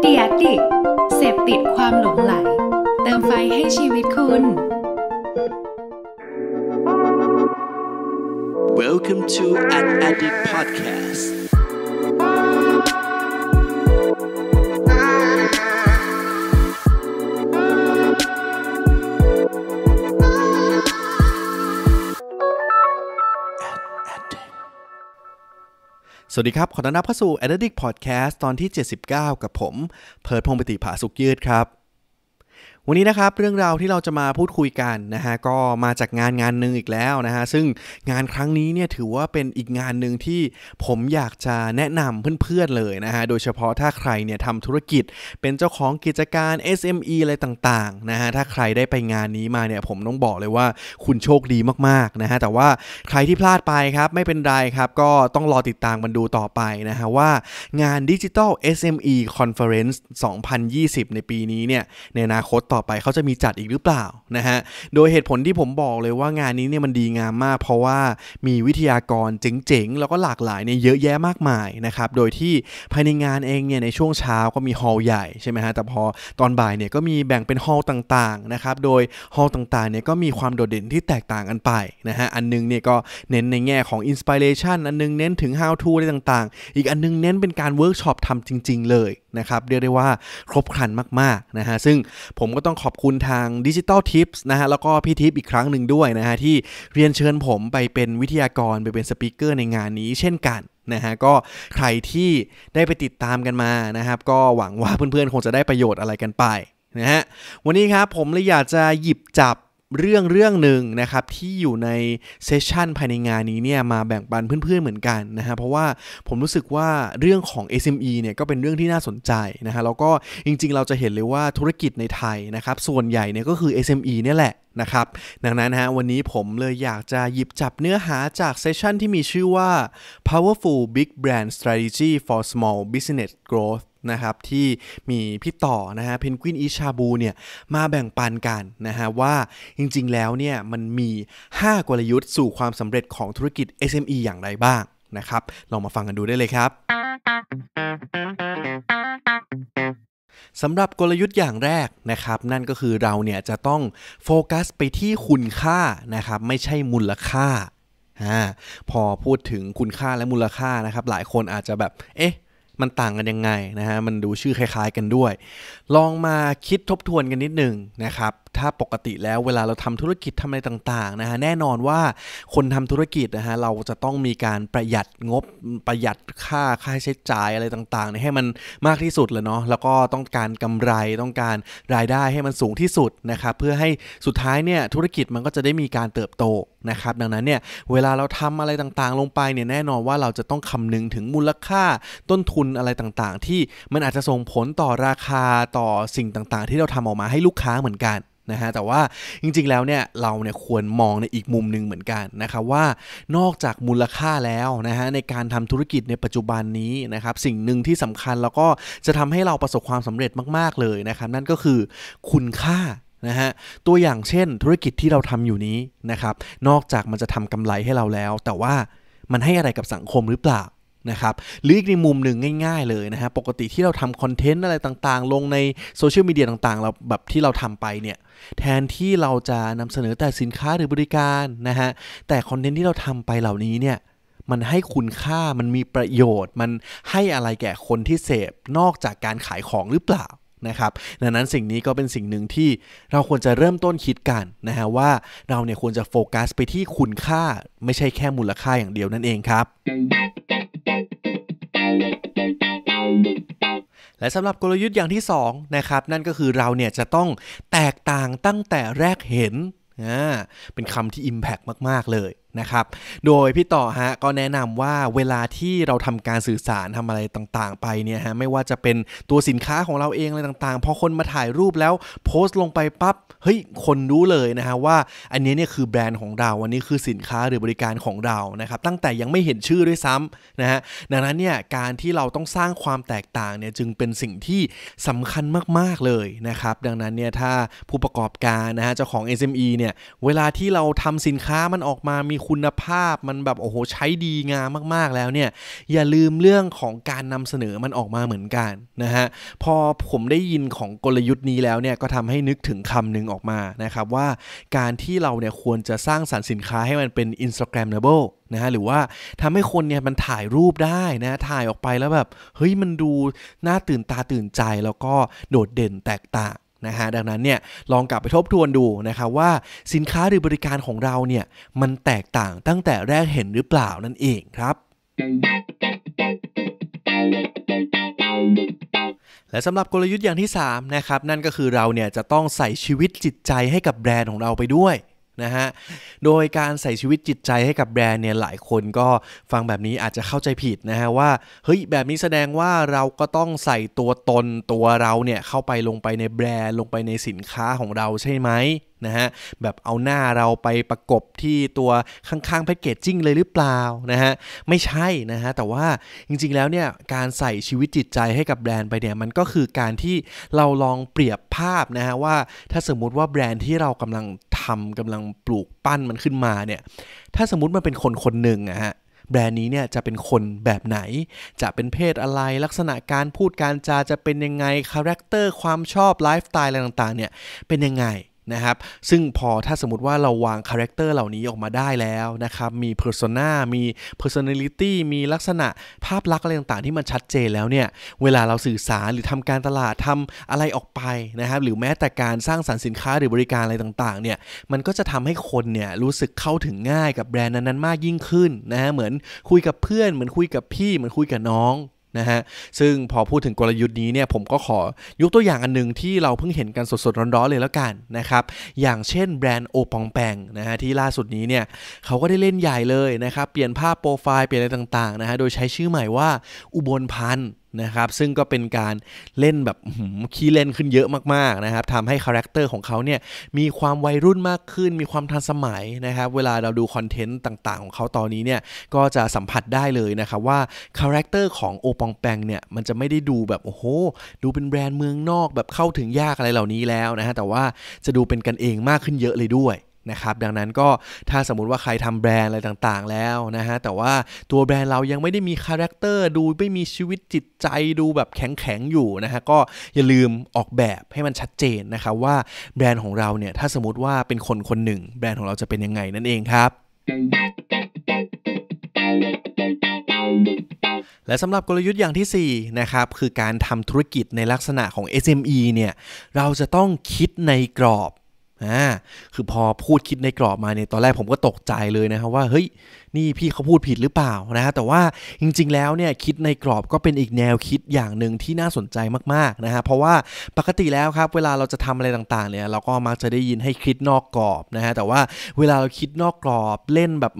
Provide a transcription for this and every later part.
เดียดดิเสพติดความหลงไหล เติมไฟให้ชีวิตคุณ Welcome to an Addict Podcast สวัสดีครับ ขอต้อนรับเข้าสู่ a d d i c t Podcast ตอนที่ 79 กับผม เพิร์ดพงปฏิภาสุกยืดครับวันนี้นะครับเรื่องราวที่เราจะมาพูดคุยกันนะฮะก็มาจากงานงานหนึ่งอีกแล้วนะฮะซึ่งงานครั้งนี้เนี่ยถือว่าเป็นอีกงานหนึ่งที่ผมอยากจะแนะนำเพื่อนๆเลยนะฮะโดยเฉพาะถ้าใครเนี่ยทำธุรกิจเป็นเจ้าของกิจการ SME อะไรต่างๆนะฮะถ้าใครได้ไปงานนี้มาเนี่ยผมต้องบอกเลยว่าคุณโชคดีมากๆนะฮะแต่ว่าใครที่พลาดไปครับไม่เป็นไรครับก็ต้องรอติดตามมันดูต่อไปนะฮะว่างานดิจิ t a ล SME Conference 2020 ในปีนี้เนี่ยในอนาคตต่อ่อไปเขาจะมีจัดอีกหรือเปล่านะฮะ โดยเหตุผลที่ผมบอกเลยว่างานนี้เนี่ยมันดีงามมาก เพราะว่ามีวิทยากรเจ๋งๆ แล้วก็หลากหลายเนี่ยเยอะแยะมากมายนะครับ โดยที่ภายในงานเองเนี่ยในช่วงเช้าก็มีฮอลล์ใหญ่ใช่ไหมฮะแต่พอตอนบ่ายเนี่ยก็มีแบ่งเป็นฮอลล์ต่างๆนะครับ โดยฮอลล์ต่างๆเนี่ยก็มีความโดดเด่นที่แตกต่างกันไปนะฮะ อันนึงเนี่ยก็เน้นในแง่ของอินสปิเรชันอันนึงเน้นถึง how to อะไรต่างๆ อีกอันนึงเน้นเป็นการเวิร์กช็อปทำจริง ๆเลยนะครับเรียกได้ว่าครบครันมากๆนะฮะซึ่งผมก็ต้องขอบคุณทาง Digital Tips นะฮะแล้วก็พี่ทิพย์อีกครั้งหนึ่งด้วยนะฮะที่เรียนเชิญผมไปเป็นวิทยากร ไปเป็นสปิเกอร์ในงานนี้ เช่นกันนะฮะก็ใครที่ได้ไปติดตามกันมานะครับก็หวังว่าเพื่อนๆคงจะได้ประโยชน์อะไรกันไปนะฮะวันนี้ครับ ผมเลยอยากจะหยิบจับเรื่องเรื่องหนึ่งนะครับที่อยู่ในเซสชันภายในงานนี้เนี่ยมาแบ่งปันเพื่อนๆเหมือนกันนะฮะเพราะว่าผมรู้สึกว่าเรื่องของ SME เนี่ยก็เป็นเรื่องที่น่าสนใจนะฮะแล้วก็จริงๆเราจะเห็นเลยว่าธุรกิจในไทยนะครับส่วนใหญ่เนี่ยก็คือ SME เนี่ยแหละนะครับดังนั้นฮะวันนี้ผมเลยอยากจะหยิบจับเนื้อหาจากเซสชันที่มีชื่อว่า Powerful Big Brand Strategy for Small Business Growth นะครับที่มีพี่ต่อนะฮะเพนกวินอิชาบูเนี่ยมาแบ่งปันกันนะฮะว่าจริงๆแล้วเนี่ยมันมี 5 กลยุทธ์สู่ความสำเร็จของธุรกิจ SME อย่างไรบ้างนะครับลองมาฟังกันดูได้เลยครับสำหรับกลยุทธ์อย่างแรกนะครับนั่นก็คือเราเนี่ยจะต้องโฟกัสไปที่คุณค่านะครับไม่ใช่มูลค่า พอพูดถึงคุณค่าและมูลค่านะครับหลายคนอาจจะแบบเอ๊ะมันต่างกันยังไงนะฮะ มันดูชื่อคล้ายๆกันด้วย ลองมาคิดทบทวนกันนิดหนึ่งนะครับ ถ้าปกติแล้วเวลาเราทำธุรกิจทำอะไรต่างๆนะฮะ แน่นอนว่าคนทำธุรกิจนะฮะ เราจะต้องมีการประหยัดงบประหยัดค่าค่าใช้จ่ายอะไรต่างๆให้มันมากที่สุดเลยเนาะ แล้วก็ต้องการกำไรต้องการรายได้ให้มันสูงที่สุดนะครับ เพื่อให้สุดท้ายเนี่ยธุรกิจมันก็จะได้มีการเติบโตนะครับดังนั้นเนี่ยเวลาเราทำอะไรต่างๆ ลงไปเนี่ยแน่นอนว่าเราจะต้องคำนึงถึงมูลค่าต้นทุนอะไรต่างๆ ที่มันอาจจะส่งผลต่อราคาต่อสิ่งต่างๆ ที่เราทำออกมาให้ลูกค้าเหมือนกันนะฮะแต่ว่าจริงๆแล้วเนี่ยเราเนี่ยควรมองในอีกมุมหนึ่งเหมือนกันนะครับว่า นอกจากมูลค่าแล้วนะฮะในการทำธุรกิจในปัจจุบันนี้นะครับสิ่งหนึ่งที่สำคัญแล้วก็จะทำให้เราประสบความสำเร็จมากๆเลยนะครับนั่นก็คือคุณค่านะฮะตัวอย่างเช่นธุรกิจที่เราทำอยู่นี้นะครับนอกจากมันจะทำกำไรให้เราแล้ว แต่ว่ามันให้อะไรกับสังคมหรือเปล่านะครับหรืออีกในมุมหนึ่งง่ายๆเลยนะฮะปกติที่เราทำคอนเทนต์อะไรต่างๆ ลงในโซเชียลมีเดียต่างๆเราแบบที่เราทำไปเนี่ยแทนที่เราจะนำเสนอแต่สินค้าหรือบริการนะฮะแต่คอนเทนต์ที่เราทำไปเหล่านี้เนี่ยมันให้คุณค่ามันมีประโยชน์ มันให้อะไรแก่คนที่เสพ นอกจากการขายของหรือเปล่านะครับดังนั้นสิ่งนี้ก็เป็นสิ่งหนึ่งที่เราควรจะเริ่มต้นคิดกันนะฮะว่าเราเนี่ยควรจะโฟกัสไปที่คุณค่าไม่ใช่แค่มูลค่าอย่างเดียวนั่นเองครับ และสำหรับกลยุทธ์อย่างที่ 2นะครับนั่นก็คือเราเนี่ยจะต้องแตกต่างตั้งแต่แรกเห็น เป็นคำที่ Impact มาก ๆ เลยนะครับโดยพี่ต่อฮะ ก็แนะนำว่าเวลาที่เราทำการสื่อสารทำอะไรต่างๆ ไปเนี่ยฮะไม่ว่าจะเป็นตัวสินค้าของเราเองอะไรต่างๆพอคนมาถ่ายรูปแล้วโพสต์ลงไปปับ๊บเฮ้ยคนรู้เลยนะฮะว่าอันนี้เนี่ยคือแบรนด์ของเราอันนี้คือสินค้าหรือบริการของเรานะครับ ตั้งแต่ยังไม่เห็นชื่อด้วยซ้ำนะฮะดังนั้นเนี่ยการที่เราต้องสร้างความแตกต่างเนี่ยจึงเป็นสิ่งที่สำคัญมากๆเลยนะครับดังนั้นเนี่ยถ้าผู้ประกอบการนะฮะเจ้าของ SME เนี่ยเวลาที่เราทำสินค้ามันออกมามีคุณภาพมันแบบโอ้โหใช้ดีงามมากๆแล้วเนี่ยอย่าลืมเรื่องของการนำเสนอมันออกมาเหมือนกันนะฮะพอผมได้ยินของกลยุทธ์นี้แล้วเนี่ยก็ทำให้นึกถึงคำนึงออกมานะครับว่าการที่เราเนี่ยควรจะสร้างสรรค์สินค้าให้มันเป็น Instagramable นะฮะหรือว่าทำให้คนเนี่ยมันถ่ายรูปได้นะถ่ายออกไปแล้วแบบ เฮ้ยมันดูน่าตื่นตาตื่นใจแล้วก็โดดเด่นแตกต่างนะฮะดังนั้นเนี่ยลองกลับไปทบทวนดูนะครับว่าสินค้าหรือบริการของเราเนี่ยมันแตกต่างตั้งแต่แรกเห็นหรือเปล่านั่นเองครับ และสำหรับกลยุทธ์อย่างที่ 3นะครับนั่นก็คือเราเนี่ยจะต้องใส่ชีวิตจิตใจให้กับแบรนด์ของเราไปด้วยนะฮะ โดยการใส่ชีวิตจิตใจให้กับแบรนด์เนี่ยหลายคนก็ฟังแบบนี้อาจจะเข้าใจผิดนะฮะว่าเฮ้ยแบบนี้แสดงว่าเราก็ต้องใส่ตัวตนตัวเราเนี่ยเข้าไปลงไปในแบรนด์ลงไปในสินค้าของเราใช่ไหมนะฮะแบบเอาหน้าเราไปประกบที่ตัวข้างๆแพ็กเกจจิ้งเลยหรือเปล่านะฮะไม่ใช่นะฮะแต่ว่าจริงๆแล้วเนี่ยการใส่ชีวิตจิตใจให้กับแบรนด์ไปเนี่ยมันก็คือการที่เราลองเปรียบภาพนะฮะว่า ถ้าสมมุติว่าแบรนด์ที่เรากำลังทำกำลังปลูกปั้นมันขึ้นมาเนี่ยถ้าสมมติมันเป็นคนคนหนึ่งนะฮะแบรนด์นี้เนี่ยจะเป็นคนแบบไหน จะเป็นเพศอะไร ลักษณะการพูดการจาจะเป็นยังไงคาแรคเตอร์ความชอบ ไลฟ์สไตล์อะไรต่างๆเนี่ยเป็นยังไงนะครับซึ่งพอถ้าสมมติว่าเราวางคาแรคเตอร์เหล่านี้ออกมาได้แล้วนะครับ มี persona มี personality มีลักษณะภาพลักษณ์อะไรต่างๆ ที่มันชัดเจนแล้วเนี่ย เวลาเราสื่อสารหรือทำการตลาดทำอะไรออกไปนะครับ หรือแม้แต่การสร้างสรรค์สินค้าหรือบริการอะไรต่างๆเนี่ย มันก็จะทำให้คนเนี่ยรู้สึกเข้าถึงง่ายกับแบรนด์นั้นๆมากยิ่งขึ้นนะฮะเหมือนคุยกับเพื่อน เหมือนคุยกับพี่ เหมือนคุยกับน้องนะฮะซึ่งพอพูดถึงกลยุทธ์นี้เนี่ยผมก็ขอยกตัวอย่างอันหนึ่งที่เราเพิ่งเห็นกันสดๆร้อนๆเลยแล้วกันนะครับอย่างเช่นแบรนด์โอปองแปงนะฮะที่ล่าสุดนี้เนี่ยเขาก็ได้เล่นใหญ่เลยนะครับเปลี่ยนภาพโปรไฟล์เปลี่ยนอะไรต่างๆนะฮะโดยใช้ชื่อใหม่ว่าอุบลพันธ์นะครับซึ่งก็เป็นการเล่นแบบขี้เล่นขึ้นเยอะมากๆนะครับทำให้คาแรคเตอร์ของเขาเนี่ย มีความวัยรุ่นมากขึ้น มีความทันสมัยนะครับ เวลาเราดูคอนเทนต์ต่างๆ ของเขาตอนนี้เนี่ย ก็จะสัมผัสได้เลยนะครับ ว่าคาแรคเตอร์ของโอปองแปงเนี่ย มันจะไม่ได้ดูแบบ โอ้โห ดูเป็นแบรนด์เมืองนอกแบบเข้าถึงยากอะไรเหล่านี้แล้วนะฮะแต่ว่าจะดูเป็นกันเองมากขึ้นเยอะเลยด้วยนะครับดังนั้นก็ถ้าสมมติว่าใครทำแบรนด์อะไรต่างๆแล้วนะฮะแต่ว่าตัวแบรนด์เรายังไม่ได้มีคาแรคเตอร์ดูไม่มีชีวิตจิตใจดูแบบแข็ง ๆ อยู่นะฮะก็อย่าลืมออกแบบให้มันชัดเจนนะครับว่าแบรนด์ของเราเนี่ยถ้าสมมติว่าเป็นคนคนหนึ่ง แบรนด์ของเราจะเป็นยังไงนั่นเองครับและสำหรับกลยุทธ์อย่างที่4นะครับคือการทำธุรกิจในลักษณะของ SME เนี่ยเราจะต้องคิดในกรอบอ่าคือพอพูดคิดในกรอบมาเนี่ยตอนแรกผมก็ตกใจเลยนะครับว่าเฮ้ยนี่พี่เขาพูดผิดหรือเปล่านะฮะแต่ว่าจริง ๆ แล้วเนี่ยคิดในกรอบก็เป็นอีกแนวคิดอย่างหนึ่งที่น่าสนใจมากๆนะฮะเพราะว่าปกติแล้วครับเวลาเราจะทำอะไรต่างๆเนี่ยเราก็มักจะได้ยินให้คิดนอกกรอบนะฮะแต่ว่าเวลาเราคิดนอกกรอบเล่นแบบ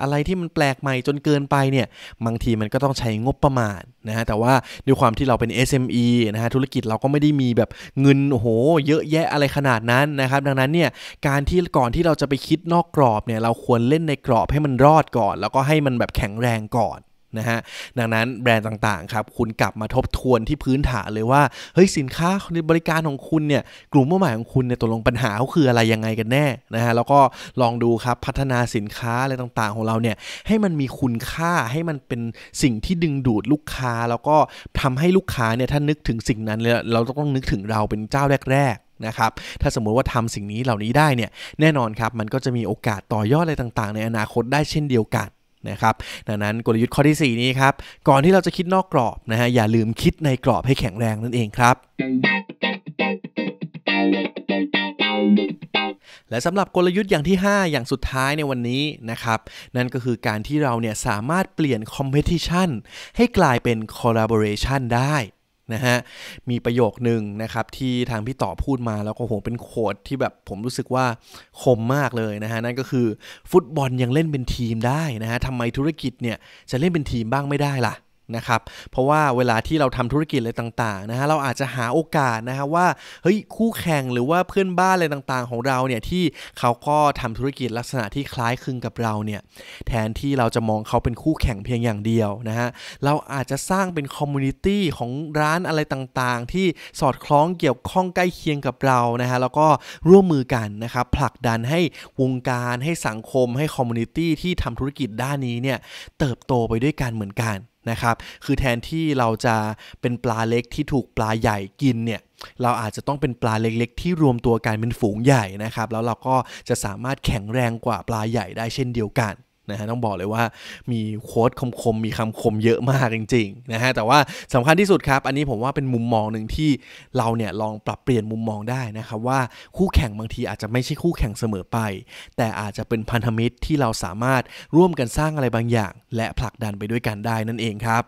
อะไรที่มันแปลกใหม่จนเกินไปเนี่ยบางทีมันก็ต้องใช้งบประมาณนะฮะแต่ว่าด้วยความที่เราเป็น SME นะฮะธุรกิจเราก็ไม่ได้มีแบบเงินโหเยอะแยะอะไรขนาดนั้นนะครับดังนั้นเนี่ยการที่ก่อนที่เราจะไปคิดนอกกรอบเนี่ยเราควรเล่นในกรอบให้มันรอดก่อน แล้วก็ให้มันแบบแข็งแรงก่อนนะฮะดังนั้นแบรนด์ต่าง ๆครับคุณกลับมาทบทวนที่พื้นฐานเลยว่าเฮ้ยสินค้าบริการของคุณเนี่ยกลุ่มเป้าหมายของคุณเนี่ยตกลงปัญหาเขาคืออะไรยังไงกันแน่นะฮะแล้วก็ลองดูครับพัฒนาสินค้าอะไรต่างๆของเราเนี่ยให้มันมีคุณค่าให้มันเป็นสิ่งที่ดึงดูดลูกค้า แล้วก็ทำให้ลูกค้าเนี่ยถ้านึกถึงสิ่งนั้นเราต้องนึกถึงเราเป็นเจ้าแรกๆนะครับถ้าสมมุติว่าทำสิ่งนี้เหล่านี้ได้เนี่ยแน่นอนครับมันก็จะมีโอกาสต่อยอดอะไรต่างๆในอนาคตได้เช่นเดียวกันนะครับ ดังนั้นกลยุทธ์ข้อที่ 4 นี้ครับ ก่อนที่เราจะคิดนอกกรอบนะฮะ อย่าลืมคิดในกรอบให้แข็งแรงนั่นเองครับ และสำหรับกลยุทธ์อย่างที่ 5 อย่างสุดท้ายในวันนี้นะครับ นั่นก็คือการที่เราเนี่ยสามารถเปลี่ยน competition ให้กลายเป็น collaboration ได้นะฮะ มีประโยคหนึ่งนะครับที่ทางพี่ต่อพูดมาแล้วก็โหเป็นโคดที่แบบผมรู้สึกว่าคมมากเลยนะฮะ นั่นก็คือฟุตบอลยังเล่นเป็นทีมได้นะฮะทำไมธุรกิจเนี่ยจะเล่นเป็นทีมบ้างไม่ได้ล่ะนะครับ เพราะว่าเวลาที่เราทำธุรกิจอะไรต่างๆนะฮะ เราอาจจะหาโอกาสนะฮะว่าเฮ้ยคู่แข่ง หรือว่าเพื่อนบ้านอะไรต่างๆของเราเนี่ยที่เขาก็ทำธุรกิจลักษณะที่คล้ายคลึงกับเราเนี่ยแทนที่เราจะมองเขาเป็นคู่แข่งเพียงอย่างเดียวนะฮะ เราอาจจะสร้างเป็นคอมมูนิตี้ของร้านอะไรต่างๆ ที่สอดคล้องเกี่ยวข้องใกล้เคียงกับเรานะฮะแล้วก็ร่วมมือกันนะครับผลักดันให้วงการ ให้สังคม ให้คอมมูนิตี้ที่ทำธุรกิจด้านนี้เนี่ยเติบโตไปด้วยกันเหมือนกันนะครับ คือแทนที่เราจะเป็นปลาเล็กที่ถูกปลาใหญ่กินเนี่ย เราอาจจะต้องเป็นปลาเล็กๆที่รวมตัวกันเป็นฝูงใหญ่นะครับ แล้วเราก็จะสามารถแข็งแรงกว่าปลาใหญ่ได้เช่นเดียวกันนะฮะต้องบอกเลยว่ามีโค้ดคมคมีคำคมเยอะมากจริงๆนะฮะแต่ว่าสำคัญที่สุดครับ อันนี้ผมว่าเป็นมุมมองหนึ่งที่เราเนี่ยลองปรับเปลี่ยนมุมมองได้นะครับว่าคู่แข่งบางทีอาจจะไม่ใช่คู่แข่งเสมอไป แต่อาจจะเป็นพันธมิตรที่เราสามารถร่วมกันสร้างอะไรบางอย่าง และผลักดันไปด้วยกันได้นั่นเองครับ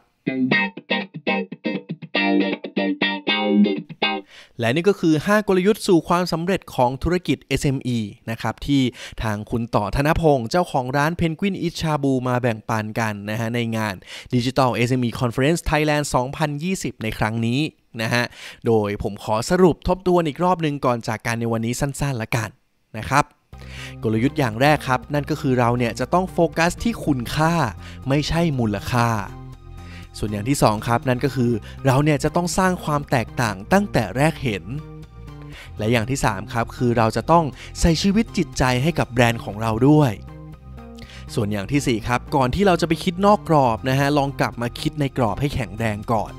และนี่ก็คือ 5 กลยุทธ์สู่ความสำเร็จของธุรกิจ SME นะครับที่ทางคุณต่อธนพงศ์เจ้าของร้านเพนกวินอิชาบูมาแบ่งปันกันนะฮะในงาน Digital SME Conference Thailand 2020 ในครั้งนี้นะฮะโดยผมขอสรุปทบทวนอีกรอบหนึ่งก่อนจากการในวันนี้สั้นๆ ละกันนะครับกลยุทธ์อย่างแรกครับ นั่นก็คือเราเนี่ยจะต้องโฟกัสที่คุณค่าไม่ใช่มูลค่าส่วนอย่างที่ 2 ครับนั่นก็คือเราเนี่ยจะต้องสร้างความแตกต่างตั้งแต่แรกเห็น และอย่างที่ 3 ครับ คือเราจะต้องใส่ชีวิตจิตใจให้กับแบรนด์ของเราด้วย ส่วนอย่างที่4ครับก่อนที่เราจะไปคิดนอกกรอบนะฮะลองกลับมาคิดในกรอบให้แข็งแรงก่อน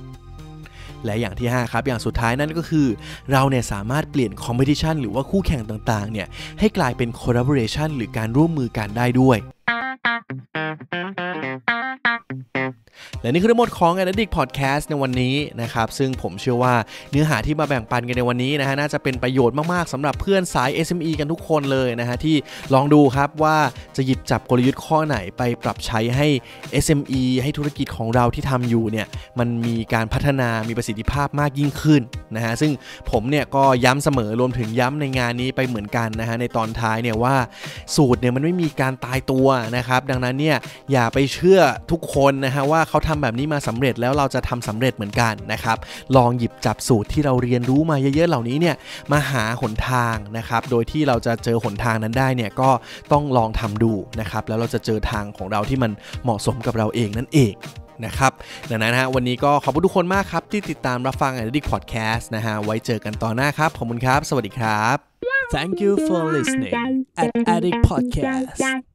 และอย่างที่ 5 ครับอย่างสุดท้ายนั่นก็คือเราเนี่ยสามารถเปลี่ยนคอมเพติชันหรือว่าคู่แข่งต่างๆเนี่ยให้กลายเป็นคอร์รัปชันหรือการร่วมมือกันได้ด้วยและนี่คือทั้งหมดของ a d d i c t Podcast ในวันนี้นะครับ ซึ่งผมเชื่อว่าเนื้อหาที่มาแบ่งปันกันในวันนี้นะฮะน่าจะเป็นประโยชน์มาก ๆสำหรับเพื่อนสาย SME กันทุกคนเลยนะฮะ ที่ลองดูครับว่าจะหยิบจับกลยุทธ์ข้อไหน ไปปรับใช้ให้ SME ให้ธุรกิจของเราที่ทำอยู่เนี่ยมันมีการพัฒนามีประสิทธิภาพมากยิ่งขึ้นนะฮะซึ่งผมเนี่ยก็ย้ำเสมอรวมถึงย้ำในงานนี้ไปเหมือนกันนะฮะในตอนท้ายเนี่ยว่าสูตรเนี่ยมันไม่มีการตายตัวนะครับดังนั้นเนี่ยอย่าไปเชื่อทุกคนนะฮะว่าเขาทำแบบนี้มาสำเร็จแล้วเราจะทำสำเร็จเหมือนกันนะครับลองหยิบจับสูตรที่เราเรียนรู้มาเยอะๆเหล่านี้เนี่ยมาหาหนทางนะครับโดยที่เราจะเจอหนทางนั้นได้เนี่ยก็ต้องลองทำดูนะครับแล้วเราจะเจอทางของเราที่มันเหมาะสมกับเราเองนั่นเองนะครับดังนั้นฮะวันนี้ก็ขอบคุณทุกคนมากครับที่ติดตามรับฟังไอเด d i พอดแคสต์นะฮะไว้เจอกันตอนหน้าครับขอบคุณครับ สวัสดีครับ Thank you for listening at Addict Podcast